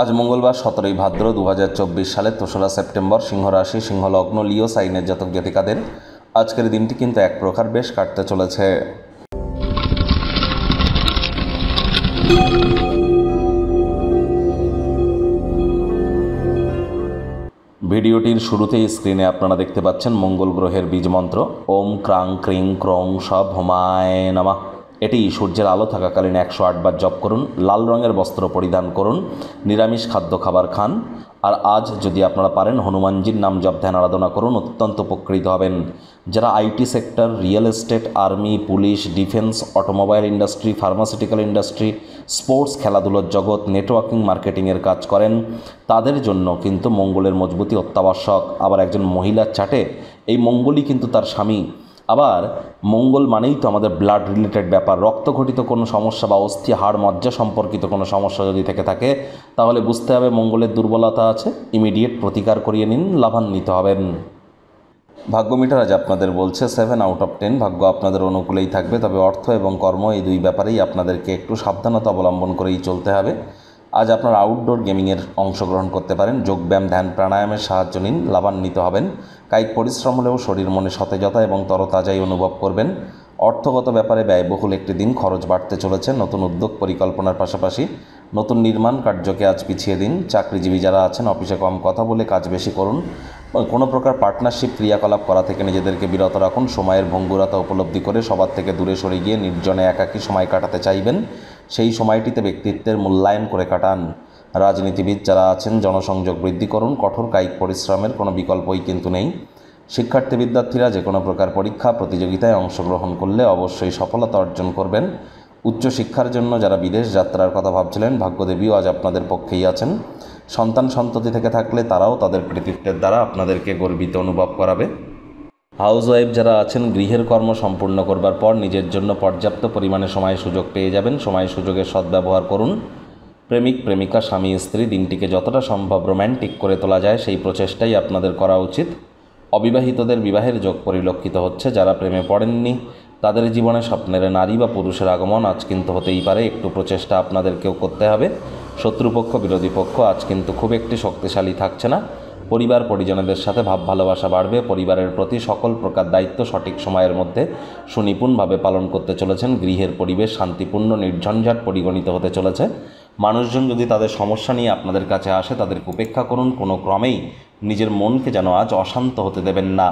আজ মঙ্গলবার সতেরোই ভাদ্র দু সালে তেসরা সেপ্টেম্বর সিংহরাশি সিংহলগ্ন লিও সাইনের জাতক জাতিকাদের আজকের দিনটি কিন্তু এক প্রকার বেশ কাটতে চলেছে ভিডিওটির শুরুতেই স্ক্রিনে আপনারা দেখতে পাচ্ছেন মঙ্গল গ্রহের বীজ মন্ত্র ওম ক্রাং ক্রিং ক্রং সব হোমায় নামা এটি সূর্যের আলো থাকাকালীন একশো আটবার জপ করুন লাল রঙের বস্ত্র পরিধান করুন নিরামিষ খাদ্য খাবার খান আর আজ যদি আপনারা পারেন হনুমানজির নাম জপ ধ্যান আরাধনা করুন অত্যন্ত উপকৃত হবেন যারা IT sector real estate army police defence automobile industry pharmaceutical industry sports খেলাধুলোর জগৎ নেটওয়ার্কিং মার্কেটিংয়ের কাজ করেন তাদের জন্য কিন্তু মঙ্গলের মজবুতি অত্যাবশ্যক আবার একজন মহিলার চাটে এই মঙ্গলই কিন্তু তার স্বামী আবার মঙ্গল মানেই তো আমাদের ব্লাড রিলেটেড ব্যাপার রক্ত ঘটিত কোনো সমস্যা বা অস্থি হাড় মজ্জা সম্পর্কিত কোনো সমস্যা যদি থেকে থাকে তাহলে বুঝতে হবে মঙ্গলের দুর্বলতা আছে ইমিডিয়েট প্রতিকার করিয়ে নিন লাভান্বিত হবেন ভাগ্যমিটার আজ আপনাদের বলছে সেভেন আউট অফ টেন ভাগ্য আপনাদের অনুকূলেই থাকবে তবে অর্থ এবং কর্ম এই দুই ব্যাপারেই আপনাদেরকে একটু সাবধানতা অবলম্বন করেই চলতে হবে আজ আপনার আউটডোর গেমিংয়ের অংশগ্রহণ করতে পারেন যোগব্যায়াম ধ্যান প্রাণায়ামের সাহায্য নিন লাভান্বিত হবেন কায়িক পরিশ্রম হলেও শরীর মনে সতেজতা এবং তরতাজাই অনুভব করবেন অর্থগত ব্যাপারে ব্যয়বহুল একটি দিন খরচ বাড়তে চলেছে নতুন উদ্যোগ পরিকল্পনার পাশাপাশি নতুন নির্মাণ কার্যকে আজ পিছিয়ে দিন চাকরিজীবী যারা আছেন অফিসে কম কথা বলে কাজ বেশি করুন কোনো প্রকার পার্টনারশিপ ক্রিয়াকলাপ করা থেকে নিজেদেরকে বিরত রাখুন সময়ের ভঙ্গুরতা উপলব্ধি করে সবার থেকে দূরে সরে গিয়ে নির্জনে একাকী সময় কাটাতে চাইবেন সেই সময়টিতে ব্যক্তিত্বের মূল্যায়ন করে কাটান রাজনীতিবিদ যারা আছেন জনসংযোগ বৃদ্ধি করুন কঠোর কায়িক পরিশ্রমের কোনো বিকল্পই কিন্তু নেই শিক্ষার্থী বিদ্যার্থীরা যে কোনো প্রকার পরীক্ষা প্রতিযোগিতায় অংশগ্রহণ করলে অবশ্যই সফলতা অর্জন করবেন উচ্চশিক্ষার জন্য যারা বিদেশ যাত্রার কথা ভাবছিলেন ভাগ্যদেবীও আজ আপনাদের পক্ষেই আছেন সন্তান সন্ততি থেকে থাকলে তারাও তাদের কৃতিত্বের দ্বারা আপনাদেরকে গর্বিত অনুভব করাবে হাউসওয়াইফ যারা আছেন গৃহের কর্ম সম্পূর্ণ করবার পর নিজের জন্য পর্যাপ্ত পরিমাণে সময় সুযোগ পেয়ে যাবেন সময় সুযোগের সদ্ব্যবহার করুন প্রেমিক প্রেমিকা স্বামী স্ত্রী দিনটিকে যতটা সম্ভব রোম্যান্টিক করে তোলা যায় সেই প্রচেষ্টাই আপনাদের করা উচিত অবিবাহিতদের বিবাহের যোগ পরিলক্ষিত হচ্ছে যারা প্রেমে পড়েননি তাদের জীবনে স্বপ্নের নারী বা পুরুষের আগমন আজ কিন্তু হতেই পারে একটু প্রচেষ্টা আপনাদেরকেও করতে হবে শত্রুপক্ষ বিরোধী পক্ষ আজ কিন্তু খুব একটি শক্তিশালী থাকছে না পরিবার পরিজনদের সাথে ভাব ভালোবাসা বাড়বে পরিবারের প্রতি সকল প্রকার দায়িত্ব সঠিক সময়ের মধ্যে সুনিপুণভাবে পালন করতে চলেছেন গৃহের পরিবেশ শান্তিপূর্ণ নির্ঝঞ্ঝাট পরিগণিত হতে চলেছে মানুষজন যদি তাদের সমস্যা নিয়ে আপনাদের কাছে আসে তাদেরকে উপেক্ষা করুন কোনো ক্রমেই নিজের মনকে যেন আজ অশান্ত হতে দেবেন না